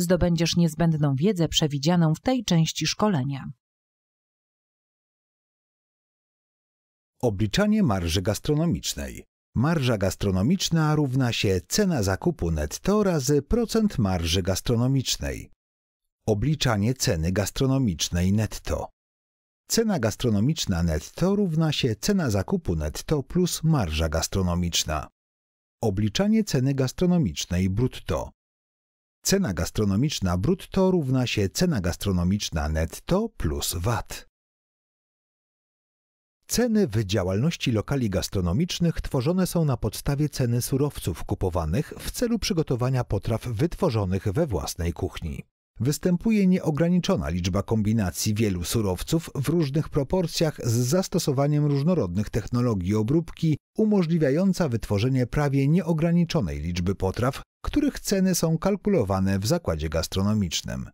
zdobędziesz niezbędną wiedzę przewidzianą w tej części szkolenia. Obliczanie marży gastronomicznej. Marża gastronomiczna równa się cena zakupu netto razy procent marży gastronomicznej. Obliczanie ceny gastronomicznej netto. Cena gastronomiczna netto równa się cena zakupu netto plus marża gastronomiczna. Obliczanie ceny gastronomicznej brutto. Cena gastronomiczna brutto równa się cena gastronomiczna netto plus VAT. Ceny w działalności lokali gastronomicznych tworzone są na podstawie ceny surowców kupowanych w celu przygotowania potraw wytworzonych we własnej kuchni występuje nieograniczona liczba kombinacji wielu surowców w różnych proporcjach z zastosowaniem różnorodnych technologii obróbki, umożliwiająca wytworzenie prawie nieograniczonej liczby potraw, których ceny są kalkulowane w zakładzie gastronomicznym.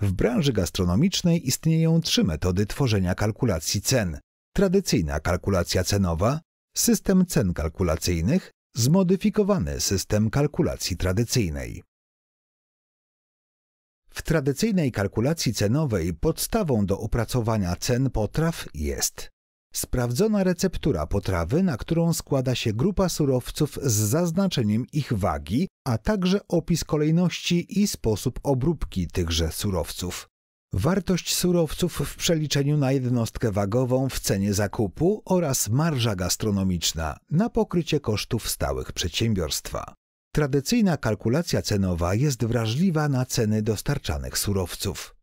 W branży gastronomicznej istnieją trzy metody tworzenia kalkulacji cen: tradycyjna kalkulacja cenowa, system cen kalkulacyjnych, zmodyfikowany system kalkulacji tradycyjnej. W tradycyjnej kalkulacji cenowej podstawą do opracowania cen potraw jest sprawdzona receptura potrawy, na którą składa się grupa surowców z zaznaczeniem ich wagi, a także opis kolejności i sposób obróbki tychże surowców. Wartość surowców w przeliczeniu na jednostkę wagową w cenie zakupu oraz marża gastronomiczna na pokrycie kosztów stałych przedsiębiorstwa. Tradycyjna kalkulacja cenowa jest wrażliwa na ceny dostarczanych surowców.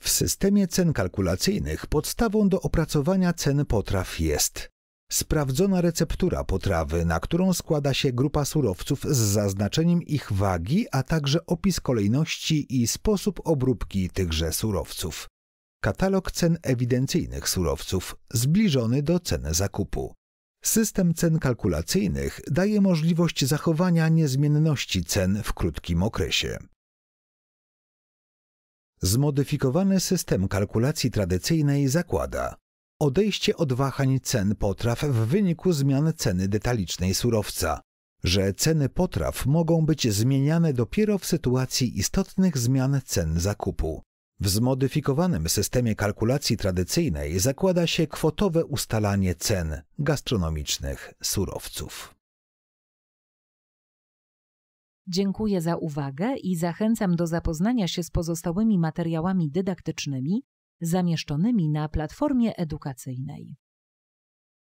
W systemie cen kalkulacyjnych podstawą do opracowania cen potraw jest sprawdzona receptura potrawy, na którą składa się grupa surowców z zaznaczeniem ich wagi, a także opis kolejności i sposób obróbki tychże surowców. Katalog cen ewidencyjnych surowców zbliżony do ceny zakupu. System cen kalkulacyjnych daje możliwość zachowania niezmienności cen w krótkim okresie. Zmodyfikowany system kalkulacji tradycyjnej zakłada odejście od wahań cen potraw w wyniku zmian ceny detalicznej surowca, że ceny potraw mogą być zmieniane dopiero w sytuacji istotnych zmian cen zakupu. W zmodyfikowanym systemie kalkulacji tradycyjnej zakłada się kwotowe ustalanie cen gastronomicznych surowców. Dziękuję za uwagę i zachęcam do zapoznania się z pozostałymi materiałami dydaktycznymi zamieszczonymi na platformie edukacyjnej.